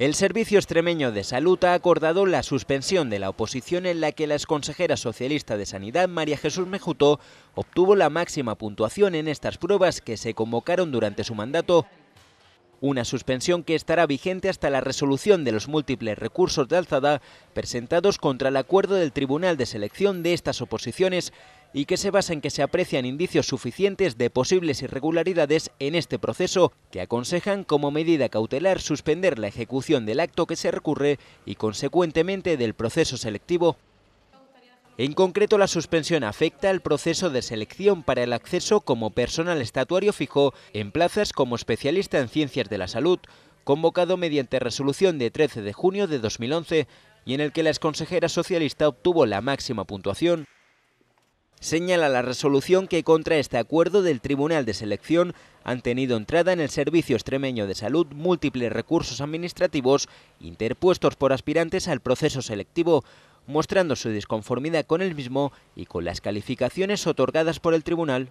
El Servicio Extremeño de Salud ha acordado la suspensión de la oposición en la que la exconsejera socialista de Sanidad, María Jesús Mejuto, obtuvo la máxima puntuación en estas pruebas que se convocaron durante su mandato. Una suspensión que estará vigente hasta la resolución de los múltiples recursos de alzada presentados contra el acuerdo del Tribunal de Selección de estas oposiciones y que se basa en que se aprecian indicios suficientes de posibles irregularidades en este proceso, que aconsejan como medida cautelar suspender la ejecución del acto que se recurre y consecuentemente del proceso selectivo. En concreto, la suspensión afecta al proceso de selección para el acceso como personal estatuario fijo en plazas como especialista en ciencias de la salud, convocado mediante resolución de 13 de junio de 2011 y en el que la exconsejera socialista obtuvo la máxima puntuación señala la resolución que contra este acuerdo del Tribunal de Selección han tenido entrada en el Servicio Extremeño de Salud múltiples recursos administrativos interpuestos por aspirantes al proceso selectivo, mostrando su disconformidad con el mismo y con las calificaciones otorgadas por el Tribunal.